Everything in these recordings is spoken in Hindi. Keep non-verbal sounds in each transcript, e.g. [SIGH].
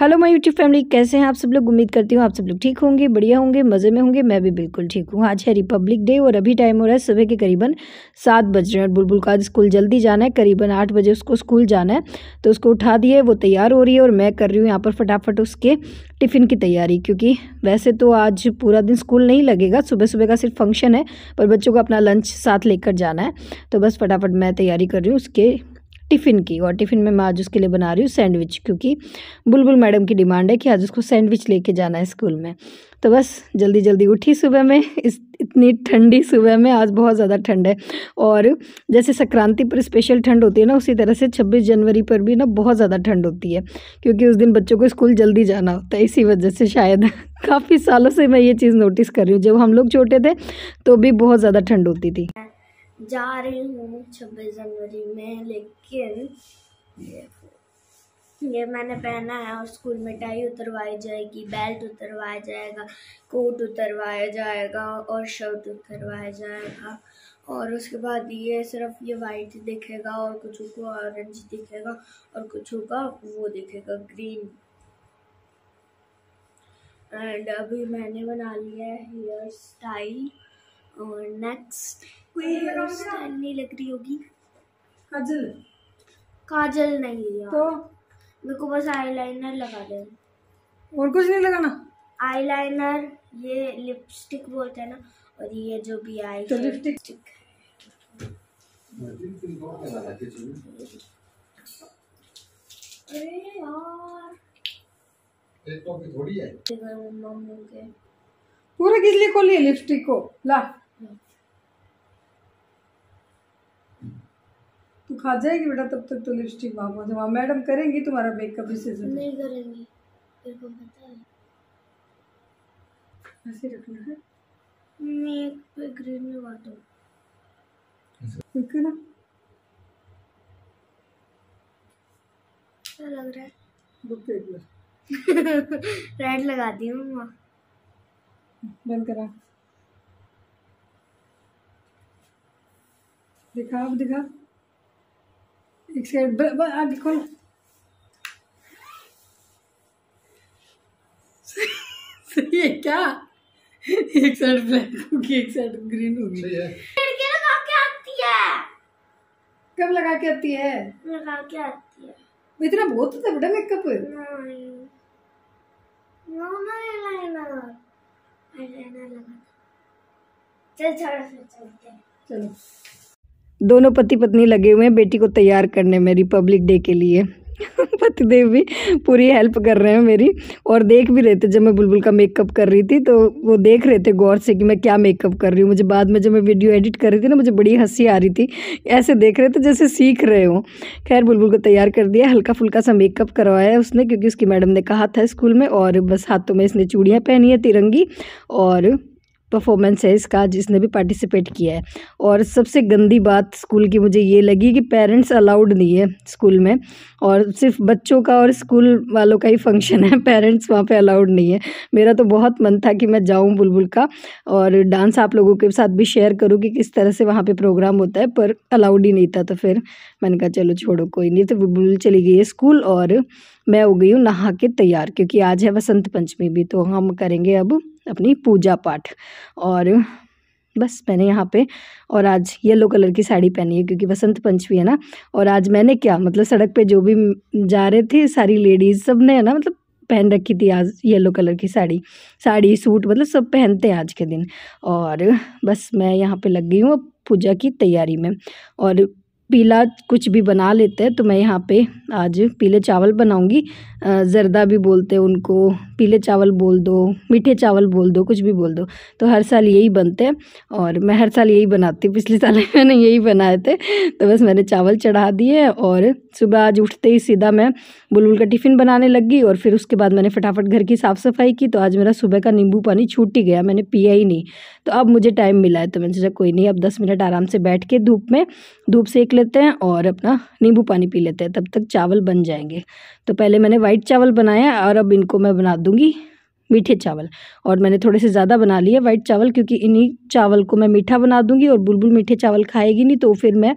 हेलो माय यूट्यूब फैमिली कैसे हैं आप सब लोग उम्मीद करती हूँ आप सब लोग ठीक होंगे बढ़िया होंगे मज़े में होंगे मैं भी बिल्कुल ठीक हूँ आज है रिपब्लिक डे और अभी टाइम हो रहा है सुबह के करीबन सात बज रहे हैं और बुलबुल का आज स्कूल जल्दी जाना है करीबन आठ बजे उसको स्कूल जाना है तो उसको उठा दिए वो तैयार हो रही है और मैं कर रही हूँ यहाँ पर फटाफट उसके टिफ़िन की तैयारी क्योंकि वैसे तो आज पूरा दिन स्कूल नहीं लगेगा सुबह सुबह का सिर्फ फंक्शन है पर बच्चों को अपना लंच साथ लेकर जाना है तो बस फटाफट मैं तैयारी कर रही हूँ उसके टिफ़िन की और टिफ़िन में मैं आज उसके लिए बना रही हूँ सैंडविच क्योंकि बुलबुल मैडम की डिमांड है कि आज उसको सैंडविच लेके जाना है स्कूल में तो बस जल्दी जल्दी उठी सुबह में इस इतनी ठंडी सुबह में आज बहुत ज़्यादा ठंड है और जैसे संक्रांति पर स्पेशल ठंड होती है ना उसी तरह से 26 जनवरी पर भी ना बहुत ज़्यादा ठंड होती है क्योंकि उस दिन बच्चों को स्कूल जल्दी जाना होता है इसी वजह से शायद [LAUGHS] काफ़ी सालों से मैं ये चीज़ नोटिस कर रही हूँ जब हम लोग छोटे थे तो भी बहुत ज़्यादा ठंड होती थी जा रही हूँ छब्बीस जनवरी में लेकिन ये मैंने पहना है और स्कूल में टाई उतरवाई जाएगी बेल्ट उतरवाया जाएगा कोट उतरवाया जाएगा और शर्ट उतरवाया जाएगा और उसके बाद ये सिर्फ ये वाइट दिखेगा और कुछ को ऑरेंज दिखेगा और कुछ का वो दिखेगा ग्रीन एंड अभी मैंने बना लिया है हेयर स्टाइल और नेक्स्ट नहीं लग रही होगी काजल काजल नहीं है तो मेरे को बस आईलाइनर लगा दे और कुछ नहीं लगाना आईलाइनर ये लिपस्टिक बोलते हैं ना और ये जो भी आई तो लिपस्टिक अरे यार थोड़ी है पूरा किस लिए खोली है लिपस्टिक को ला तो खा जाएगी बेटा तब तक तो लिपस्टिक वहाँ पहुँचे वहाँ मैडम करेंगी तुम्हारा मेकअप इसी नहीं करेंगी ऐसे रखना है ग्रीन ना लग रहा है रेड लगा दी बंद करा दिखा अब दिखा Uh, [LAUGHS] एक बिल्कुल सही है क्या एक साइड ब्लैक होगी एक साइड ग्रीन होगी लगा के आती है कब लगा के आती है लगा के आती है इतना बहुत तो बड़ा मेकअप चल छोड़ चलते चलो दोनों पति पत्नी लगे हुए हैं बेटी को तैयार करने में रिपब्लिक डे के लिए [LAUGHS] पतिदेव भी पूरी हेल्प कर रहे हैं मेरी और देख भी रहे थे जब मैं बुलबुल का मेकअप कर रही थी तो वो देख रहे थे गौर से कि मैं क्या मेकअप कर रही हूँ मुझे बाद में जब मैं वीडियो एडिट कर रही थी ना मुझे बड़ी हंसी आ रही थी ऐसे देख रहे थे जैसे सीख रहे हो खैर बुलबुल को तैयार कर दिया हल्का फुल्का सा मेकअप करवाया उसने क्योंकि उसकी मैडम ने कहा था स्कूल में और बस हाथों में इसने चूड़ियाँ पहनी है तिरंगी और परफॉर्मेंस है इसका जिसने भी पार्टिसिपेट किया है और सबसे गंदी बात स्कूल की मुझे ये लगी कि पेरेंट्स अलाउड नहीं है स्कूल में और सिर्फ बच्चों का और स्कूल वालों का ही फंक्शन है पेरेंट्स [LAUGHS] वहाँ पे अलाउड नहीं है मेरा तो बहुत मन था कि मैं जाऊँ बुलबुल का और डांस आप लोगों के साथ भी शेयर करूँ कि किस तरह से वहाँ पर प्रोग्राम होता है पर अलाउड ही नहीं था तो फिर मैंने कहा चलो छोड़ो कोई नहीं तो बुलबुल चली गई है स्कूल और मैं हो गई हूँ नहा के तैयार क्योंकि आज है वसंत पंचमी भी तो हम करेंगे अब अपनी पूजा पाठ और बस मैंने यहाँ पे और आज येलो कलर की साड़ी पहनी है क्योंकि बसंत पंचमी है ना और आज मैंने क्या मतलब सड़क पे जो भी जा रहे थे सारी लेडीज़ सब ने है ना मतलब पहन रखी थी आज येलो कलर की साड़ी साड़ी सूट मतलब सब पहनते हैं आज के दिन और बस मैं यहाँ पे लग गई हूँ पूजा की तैयारी में और पीला कुछ भी बना लेते हैं तो मैं यहाँ पे आज पीले चावल बनाऊँगी ज़रदा भी बोलते हैं उनको पीले चावल बोल दो मीठे चावल बोल दो कुछ भी बोल दो तो हर साल यही बनते हैं और मैं हर साल यही बनाती हूँ पिछले साल [LAUGHS] मैंने यही बनाए थे तो बस मैंने चावल चढ़ा दिए और सुबह आज उठते ही सीधा मैं बुलबुल का टिफ़िन बनाने लग गई और फिर उसके बाद मैंने फटाफट घर की साफ़ सफाई की तो आज मेरा सुबह का नींबू पानी छूट ही गया मैंने पिया ही नहीं तो अब मुझे टाइम मिला है तो मैंने सोचा कोई नहीं अब दस मिनट आराम से बैठ के धूप में धूप सेक लेते हैं और अपना नींबू पानी पी लेते हैं तब तक चावल बन जाएंगे तो पहले मैंने वाइट चावल बनाया और अब इनको मैं बना दूंगी मीठे चावल और मैंने थोड़े से ज़्यादा बना लिए वाइट चावल क्योंकि इन्हीं चावल को मैं मीठा बना दूंगी और बुलबुल मीठे चावल खाएगी नहीं तो फिर मैं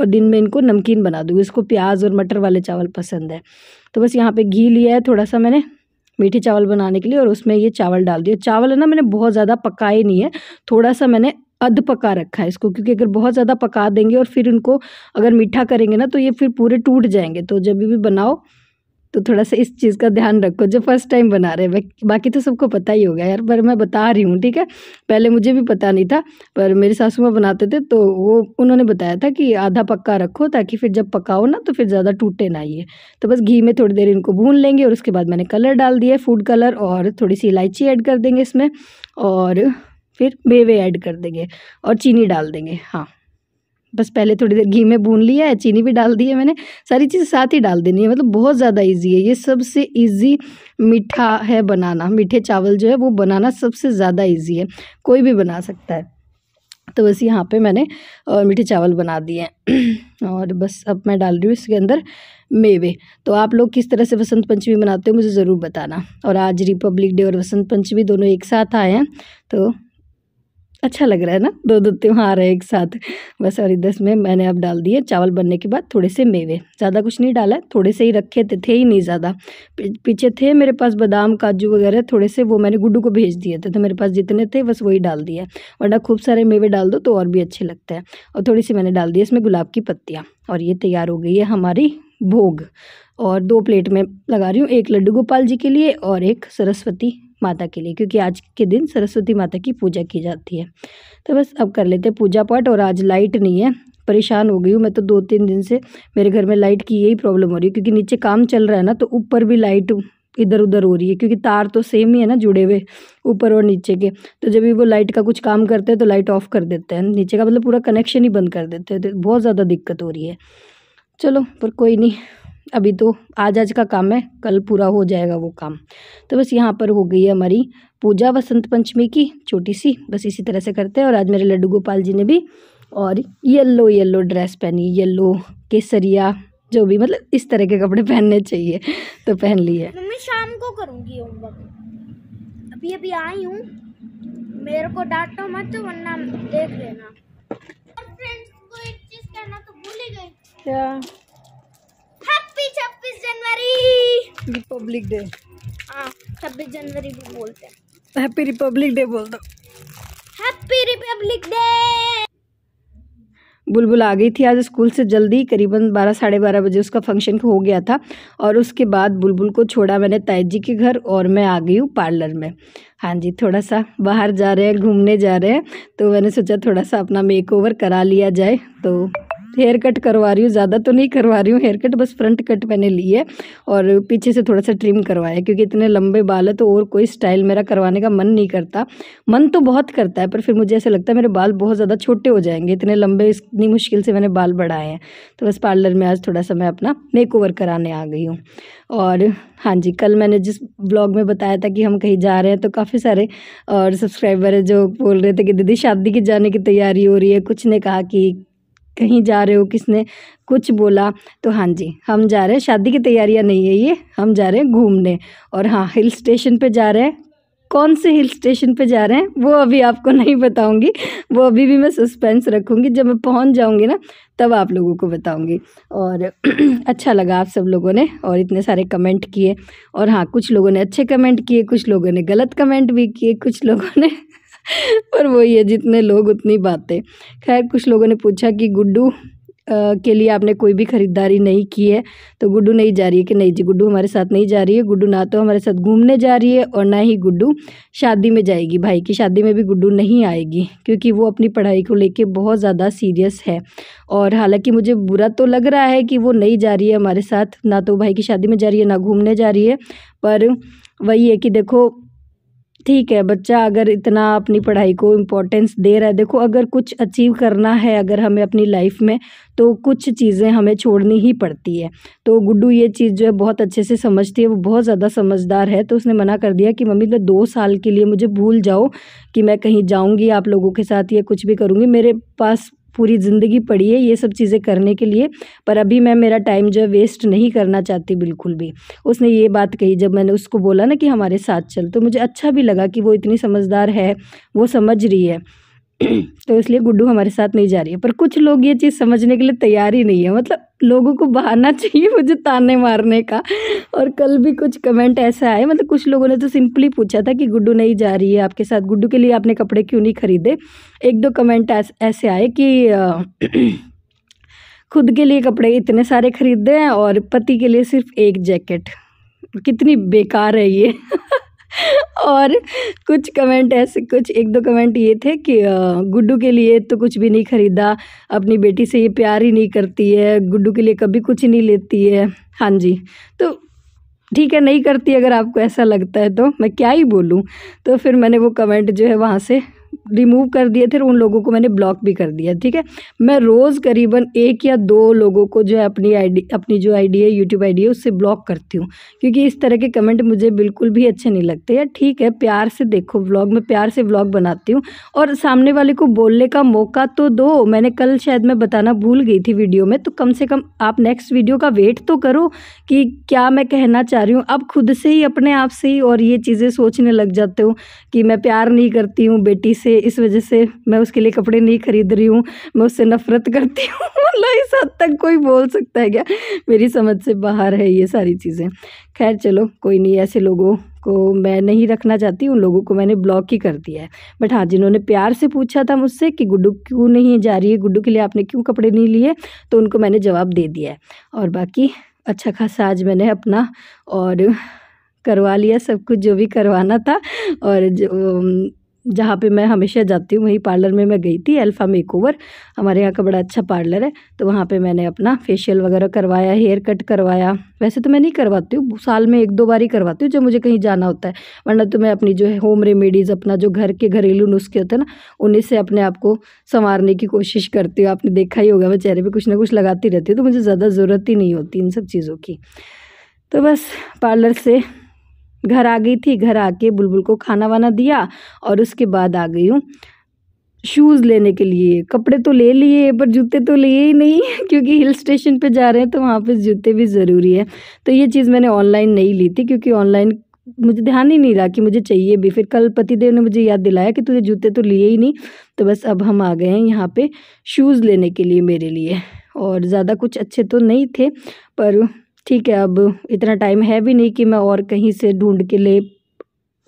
और दिन में इनको नमकीन बना दूंगी इसको प्याज और मटर वाले चावल पसंद है तो बस यहाँ पे घी लिया है थोड़ा सा मैंने मीठे चावल बनाने के लिए और उसमें ये चावल डाल दिया चावल है ना मैंने बहुत ज़्यादा पकाए नहीं है थोड़ा सा मैंने अध पका रखा है इसको क्योंकि अगर बहुत ज़्यादा पका देंगे और फिर इनको अगर मीठा करेंगे ना तो ये फिर पूरे टूट जाएंगे तो जब भी बनाओ तो थोड़ा सा इस चीज़ का ध्यान रखो जो फर्स्ट टाइम बना रहे हैं बाकी तो सबको पता ही होगा यार पर मैं बता रही हूँ ठीक है पहले मुझे भी पता नहीं था पर मेरे सासू माँ बनाते थे तो वो उन्होंने बताया था कि आधा पक्का रखो ताकि फिर जब पकाओ ना तो फिर ज़्यादा टूटे ना ये तो बस घी में थोड़ी देर इनको भून लेंगे और उसके बाद मैंने कलर डाल दिया फूड कलर और थोड़ी सी इलायची ऐड कर देंगे इसमें और फिर मेवे ऐड कर देंगे और चीनी डाल देंगे हाँ बस पहले थोड़ी देर घी में भून लिया है चीनी भी डाल दी है मैंने सारी चीज़ें साथ ही डाल देनी है मतलब बहुत ज़्यादा इजी है ये सबसे इजी मीठा है बनाना मीठे चावल जो है वो बनाना सबसे ज़्यादा इजी है कोई भी बना सकता है तो बस यहाँ पे मैंने और मीठे चावल बना दिए हैं [CLEARS THROAT] और बस अब मैं डाल रही हूँ इसके अंदर मेवे तो आप लोग किस तरह से वसंत पंचमी बनाते हो मुझे ज़रूर बताना और आज रिपब्लिक डे और वसंत पंचमी दोनों एक साथ आए हैं तो अच्छा लग रहा है ना दो दो त्यौहार है एक साथ बस और इधर में मैंने अब डाल दिए चावल बनने के बाद थोड़े से मेवे ज़्यादा कुछ नहीं डाला थोड़े से ही रखे थे थे ही नहीं ज़्यादा पीछे थे मेरे पास बादाम काजू वगैरह थोड़े से वो मैंने गुड्डू को भेज दिए थे तो मेरे पास जितने थे बस वही डाल दिया वरना खूब सारे मेवे डाल दो तो और भी अच्छे लगते हैं और थोड़ी सी मैंने डाल दी इसमें गुलाब की पत्तियाँ और ये तैयार हो गई है हमारी भोग और दो प्लेट में लगा रही हूँ एक लड्डू गोपाल जी के लिए और एक सरस्वती माता के लिए क्योंकि आज के दिन सरस्वती माता की पूजा की जाती है तो बस अब कर लेते हैं पूजा पाठ और आज लाइट नहीं है परेशान हो गई हूँ मैं तो दो तीन दिन से मेरे घर में लाइट की यही प्रॉब्लम हो रही है क्योंकि नीचे काम चल रहा है ना तो ऊपर भी लाइट इधर उधर हो रही है क्योंकि तार तो सेम ही है ना जुड़े हुए ऊपर और नीचे के तो जब भी वो लाइट का कुछ काम करते हैं तो लाइट ऑफ कर देते हैं नीचे का मतलब पूरा कनेक्शन ही बंद कर देते हैं तो बहुत ज़्यादा दिक्कत हो रही है चलो पर कोई नहीं अभी तो आज आज का काम है कल पूरा हो जाएगा वो काम तो बस यहाँ पर हो गई है हमारी पूजा बसंत पंचमी की छोटी सी बस इसी तरह से करते हैं और आज मेरे लड्डू गोपाल जी ने भी और येल्लो येल्लो ड्रेस पहनी येल्लो केसरिया जो भी मतलब इस तरह के कपड़े पहनने चाहिए तो पहन लिए मम्मी शाम को करूँगी होमवर्क अभी अभी आई हूँ मेरे को डांटो मत वरना देख लेना फ्रेंड्स को एक चीज़ कहना तो भूल ही गई क्या हैप्पी छब्बीस जनवरी रिपब्लिक डे हाँ छब्बीस जनवरी भी बोलते हैं हैप्पी रिपब्लिक डे बोल दो हैप्पी रिपब्लिक डे बुलबुल आ गई थी आज स्कूल से जल्दी करीबन बारह साढ़े बारह बजे उसका फंक्शन हो गया था और उसके बाद बुलबुल को छोड़ा मैंने ताइजी जी के घर और मैं आ गई हूँ पार्लर में हाँ जी थोड़ा सा बाहर जा रहे हैं घूमने जा रहे हैं तो मैंने सोचा थोड़ा सा अपना मेकओवर करा लिया जाए तो हेयर कट करवा रही हूँ ज़्यादा तो नहीं करवा रही हूँ हेयर कट बस फ्रंट कट मैंने ली है और पीछे से थोड़ा सा ट्रिम करवाया क्योंकि इतने लंबे बाल है तो और कोई स्टाइल मेरा करवाने का मन नहीं करता मन तो बहुत करता है पर फिर मुझे ऐसा लगता है मेरे बाल बहुत ज़्यादा छोटे हो जाएंगे इतने लंबे इतनी मुश्किल से मैंने बाल बढ़ाए हैं तो बस पार्लर में आज थोड़ा सा मैं अपना मेक कराने आ गई हूँ और हाँ जी कल मैंने जिस ब्लॉग में बताया था कि हम कहीं जा रहे हैं तो काफ़ी सारे और सब्सक्राइबर है जो बोल रहे थे कि दीदी शादी की जाने की तैयारी हो रही है कुछ ने कहा कि कहीं जा रहे हो किसने कुछ बोला तो हाँ जी हम जा रहे हैं शादी की तैयारियां नहीं है ये हम जा रहे हैं घूमने और हाँ हिल स्टेशन पे जा रहे हैं कौन से हिल स्टेशन पे जा रहे हैं वो अभी आपको [LAUGHS] नहीं बताऊंगी वो अभी भी मैं सस्पेंस रखूंगी जब मैं पहुंच जाऊंगी ना तब आप लोगों को बताऊंगी और [CLEARS THROAT] अच्छा लगा आप सब लोगों ने और इतने सारे कमेंट किए और हाँ कुछ लोगों ने अच्छे कमेंट किए कुछ लोगों ने गलत कमेंट भी किए कुछ लोगों ने पर वही है जितने लोग उतनी बातें खैर कुछ लोगों ने पूछा कि गुड्डू के लिए आपने कोई भी ख़रीदारी नहीं की है तो गुड्डू नहीं जा रही है कि नहीं जी गुड्डू हमारे साथ नहीं जा रही है गुड्डू ना तो हमारे साथ घूमने जा रही है और ना ही गुड्डू शादी में जाएगी भाई की शादी में भी गुड्डू नहीं आएगी क्योंकि वो अपनी पढ़ाई को लेके बहुत ज़्यादा सीरियस है और हालाँकि मुझे बुरा तो लग रहा है कि वो नहीं जा रही है हमारे साथ ना तो भाई की शादी में जा रही है ना घूमने जा रही है पर वही है कि देखो ठीक है बच्चा अगर इतना अपनी पढ़ाई को इम्पोर्टेंस दे रहा है देखो अगर कुछ अचीव करना है अगर हमें अपनी लाइफ में तो कुछ चीज़ें हमें छोड़नी ही पड़ती है तो गुड्डू ये चीज़ जो है बहुत अच्छे से समझती है वो बहुत ज़्यादा समझदार है तो उसने मना कर दिया कि मम्मी तो दो साल के लिए मुझे भूल जाओ कि मैं कहीं जाऊँगी आप लोगों के साथ या कुछ भी करूँगी मेरे पास पूरी ज़िंदगी पड़ी है ये सब चीज़ें करने के लिए पर अभी मैं मेरा टाइम जो है वेस्ट नहीं करना चाहती बिल्कुल भी उसने ये बात कही जब मैंने उसको बोला ना कि हमारे साथ चल तो मुझे अच्छा भी लगा कि वो इतनी समझदार है वो समझ रही है [CLEARS THROAT] तो इसलिए गुड्डू हमारे साथ नहीं जा रही है पर कुछ लोग ये चीज़ समझने के लिए तैयार ही नहीं है मतलब लोगों को बहाना चाहिए मुझे ताने मारने का और कल भी कुछ कमेंट ऐसा आए मतलब कुछ लोगों ने तो सिंपली पूछा था कि गुड्डू नहीं जा रही है आपके साथ गुड्डू के लिए आपने कपड़े क्यों नहीं खरीदे एक दो कमेंट ऐसे आए कि [CLEARS THROAT] खुद के लिए कपड़े इतने सारे खरीदे हैं और पति के लिए सिर्फ एक जैकेट कितनी बेकार है ये [LAUGHS] और कुछ कमेंट ऐसे कुछ एक दो कमेंट ये थे कि गुड्डू के लिए तो कुछ भी नहीं ख़रीदा अपनी बेटी से ये प्यार ही नहीं करती है गुड्डू के लिए कभी कुछ नहीं लेती है हाँ जी तो ठीक है नहीं करती अगर आपको ऐसा लगता है तो मैं क्या ही बोलूँ तो फिर मैंने वो कमेंट जो है वहाँ से रिमूव कर दिए थे उन लोगों को मैंने ब्लॉक भी कर दिया ठीक है मैं रोज़ करीबन एक या दो लोगों को जो है अपनी आईडी अपनी जो आईडी है यूट्यूब आईडी है उससे ब्लॉक करती हूँ क्योंकि इस तरह के कमेंट मुझे बिल्कुल भी अच्छे नहीं लगते यार ठीक है प्यार से देखो ब्लॉग मैं प्यार से ब्लॉग बनाती हूँ और सामने वाले को बोलने का मौका तो दो मैंने कल शायद मैं बताना भूल गई थी वीडियो में तो कम से कम आप नेक्स्ट वीडियो का वेट तो करो कि क्या मैं कहना चाह रही हूँ आप खुद से ही अपने आप से ही और ये चीज़ें सोचने लग जाते हो कि मैं प्यार नहीं करती हूँ बेटी से इस वजह से मैं उसके लिए कपड़े नहीं खरीद रही हूँ मैं उससे नफ़रत करती हूँ मतलब [LAUGHS] इस हद तक कोई बोल सकता है क्या मेरी समझ से बाहर है ये सारी चीज़ें खैर चलो कोई नहीं ऐसे लोगों को मैं नहीं रखना चाहती उन लोगों को मैंने ब्लॉक ही कर दिया है बट हाँ जिन्होंने प्यार से पूछा था मुझसे कि गुड्डू क्यों नहीं जा रही है गुड्डू के लिए आपने क्यों कपड़े नहीं लिए तो उनको मैंने जवाब दे दिया है और बाकी अच्छा खासा आज मैंने अपना और करवा लिया सब कुछ जो भी करवाना था और जो जहाँ पे मैं हमेशा जाती हूँ वहीं पार्लर में मैं गई थी अल्फ़ा मेकओवर हमारे यहाँ का बड़ा अच्छा पार्लर है तो वहाँ पे मैंने अपना फेशियल वगैरह करवाया हेयर कट करवाया वैसे तो मैं नहीं करवाती हूँ साल में एक दो बार ही करवाती हूँ जब मुझे कहीं जाना होता है वरना तो मैं अपनी जो है होम रेमेडीज़ अपना जो घर के घरेलू नुस्खे होते हैं ना उन्हीं से अपने आप को संवारने की कोशिश करती हूँ आपने देखा ही होगा मैं चेहरे पर कुछ ना कुछ लगाती रहती हूँ तो मुझे ज़्यादा ज़रूरत ही नहीं होती इन सब चीज़ों की तो बस पार्लर से घर आ गई थी घर आके बुलबुल को खाना वाना दिया और उसके बाद आ गई हूँ शूज़ लेने के लिए कपड़े तो ले लिए पर जूते तो लिए ही नहीं [LAUGHS] क्योंकि हिल स्टेशन पे जा रहे हैं तो वहाँ पे जूते भी ज़रूरी है तो ये चीज़ मैंने ऑनलाइन नहीं ली थी क्योंकि ऑनलाइन मुझे ध्यान ही नहीं रहा कि मुझे चाहिए भी फिर कल पतिदेव ने मुझे याद दिलाया कि तुझे जूते तो लिए ही नहीं तो बस अब हम आ गए हैं यहाँ पर शूज़ लेने के लिए मेरे लिए और ज़्यादा कुछ अच्छे तो नहीं थे पर ठीक है अब इतना टाइम है भी नहीं कि मैं और कहीं से ढूंढ के ले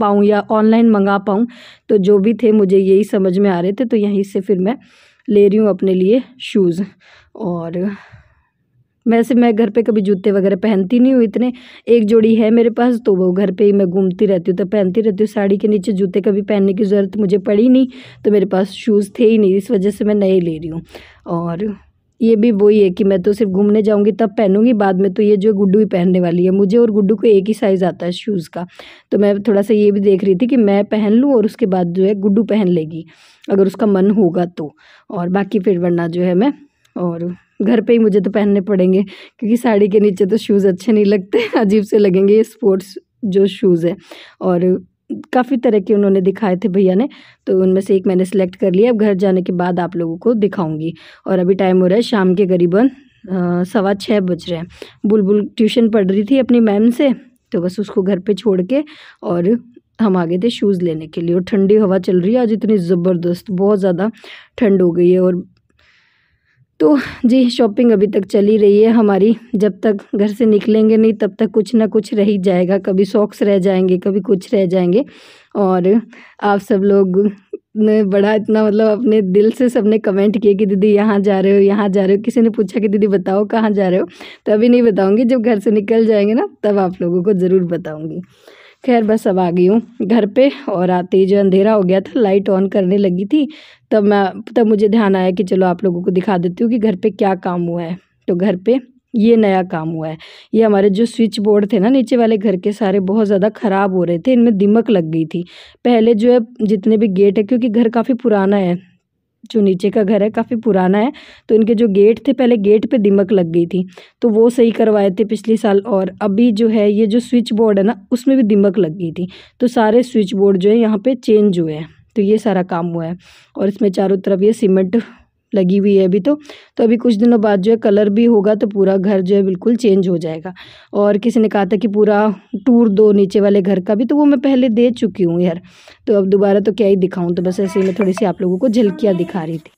पाऊँ या ऑनलाइन मंगा पाऊँ तो जो भी थे मुझे यही समझ में आ रहे थे तो यहीं से फिर मैं ले रही हूँ अपने लिए शूज़ और वैसे मैं घर पे कभी जूते वगैरह पहनती नहीं हूँ इतने एक जोड़ी है मेरे पास तो वो घर पे ही मैं घूमती रहती हूँ तो पहनती रहती हूँ साड़ी के नीचे जूते कभी पहनने की ज़रूरत मुझे पड़ी नहीं तो मेरे पास शूज़ थे ही नहीं इस वजह से मैं नए ले रही हूँ और ये भी वही है कि मैं तो सिर्फ घूमने जाऊँगी तब पहनूँगी बाद में तो ये जो गुड्डू ही पहनने वाली है मुझे और गुड्डू को एक ही साइज़ आता है शूज़ का तो मैं थोड़ा सा ये भी देख रही थी कि मैं पहन लूँ और उसके बाद जो है गुड्डू पहन लेगी अगर उसका मन होगा तो और बाकी फिर वरना जो है मैं और घर पे ही मुझे तो पहनने पड़ेंगे क्योंकि साड़ी के नीचे तो शूज़ अच्छे नहीं लगते [LAUGHS] अजीब से लगेंगे ये स्पोर्ट्स जो शूज़ है और काफ़ी तरह के उन्होंने दिखाए थे भैया ने तो उनमें से एक मैंने सेलेक्ट कर लिया अब घर जाने के बाद आप लोगों को दिखाऊंगी और अभी टाइम हो रहा है शाम के करीबन सवा छः बज रहे हैं बुलबुल ट्यूशन पढ़ रही थी अपनी मैम से तो बस उसको घर पे छोड़ के और हम आ गए थे शूज़ लेने के लिए और ठंडी हवा चल रही है आज इतनी ज़बरदस्त बहुत ज़्यादा ठंड हो गई है और तो जी शॉपिंग अभी तक चली रही है हमारी जब तक घर से निकलेंगे नहीं तब तक कुछ ना कुछ रह ही जाएगा कभी सॉक्स रह जाएंगे कभी कुछ रह जाएंगे और आप सब लोग ने बड़ा इतना मतलब अपने दिल से सबने कमेंट किए कि दीदी यहाँ जा रहे हो यहाँ जा रहे हो किसी ने पूछा कि दीदी बताओ कहाँ जा रहे हो तो अभी नहीं बताऊँगी जब घर से निकल जाएंगे ना तब आप लोगों को ज़रूर बताऊँगी खैर बस अब आ गई हूँ घर पे और आते ही जो अंधेरा हो गया था लाइट ऑन करने लगी थी तब मैं तब मुझे ध्यान आया कि चलो आप लोगों को दिखा देती हूँ कि घर पे क्या काम हुआ है तो घर पे ये नया काम हुआ है ये हमारे जो स्विच बोर्ड थे ना नीचे वाले घर के सारे बहुत ज़्यादा ख़राब हो रहे थे इनमें दिमक लग गई थी पहले जो है जितने भी गेट है क्योंकि घर काफ़ी पुराना है जो नीचे का घर है काफ़ी पुराना है तो इनके जो गेट थे पहले गेट पे दिमक लग गई थी तो वो सही करवाए थे पिछले साल और अभी जो है ये जो स्विच बोर्ड है ना उसमें भी दिमक लग गई थी तो सारे स्विच बोर्ड जो है यहाँ पे चेंज हुए हैं तो ये सारा काम हुआ है और इसमें चारों तरफ ये सीमेंट लगी हुई है अभी तो तो अभी कुछ दिनों बाद जो है कलर भी होगा तो पूरा घर जो है बिल्कुल चेंज हो जाएगा और किसी ने कहा था कि पूरा टूर दो नीचे वाले घर का भी तो वो मैं पहले दे चुकी हूँ यार तो अब दोबारा तो क्या ही दिखाऊँ तो बस ऐसे ही मैं थोड़ी सी आप लोगों को झलकियाँ दिखा रही थी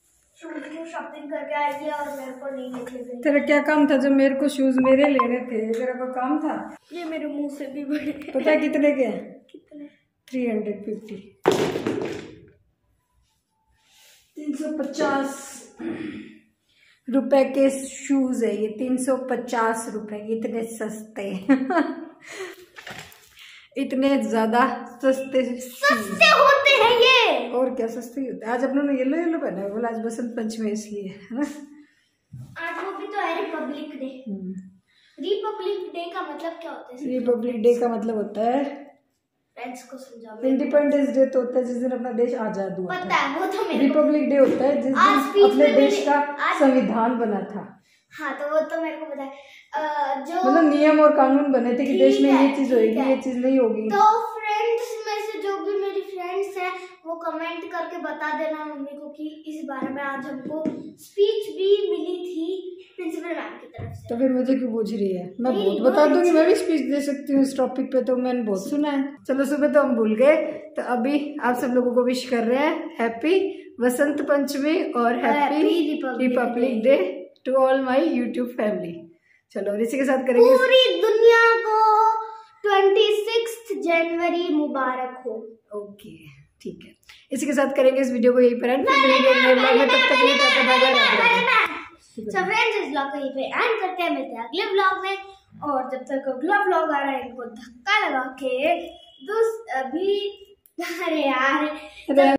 तेरा क्या काम था जो मेरे को शूज मेरे लेने थे तेरा को काम था ये मेरे मुंह से भी बड़े पता कितने के कितने थ्री हंड्रेड फिफ्टी तीन सौ पचास रुपए के शूज़ है ये तीन सौ पचास रुपए इतने सस्ते इतने ज़्यादा सस्ते सस्ते होते हैं ये और क्या सस्ते होते हैं आज अपनों ने येलो येलो पहना है बोला आज बसंत पंचमी इसलिए है ना आज वो भी तो है रिपब्लिक डे रिपब्लिक डे का मतलब क्या होता है रिपब्लिक डे का मतलब होता है फ्रेंड्स को समझा इंडिपेंडेंस डे तो होता है जिस दिन अपना देश आजाद हुआ पता है वो तो मेरे रिपब्लिक डे होता है जिस दिन अपने देश का संविधान बना था हाँ तो वो तो मेरे को पता है जो मतलब नियम और कानून बने थे कि देश में ये चीज होगी ये चीज नहीं होगी तो फ्रेंड्स में से जो भी मेरी फ्रेंड्स हैं वो कमेंट करके बता देना मम्मी को कि इस बारे में आज हमको स्पीच भी मिली थी प्रिंसिपल मैम की तरफ से तो फिर मुझे क्यों पूछ रही है मैं बहुत बता दूंगी मैं भी स्पीच दे सकती हूँ इस टॉपिक पे तो मैंने बहुत सुना है चलो सुबह तो हम भूल गए तो अभी आप सब लोगों को विश कर रहे हैं हैप्पी वसंत पंचमी और happy Republic Day to all my YouTube family चलो और इसी के साथ करेंगे पूरी दुनिया को ट्वेंटी जनवरी मुबारक हो ओके ठीक है इसी के साथ करेंगे इस वीडियो को यहीं पर एंड तब तक सो फ्रेंड्स इस ब्लॉग को यहीं पे एंड करते हैं मिलते हैं अगले ब्लॉग में और जब तक अगला ब्लॉग आ रहा है इनको धक्का लगा के दोस्त अभी [LAUGHS] अरे यार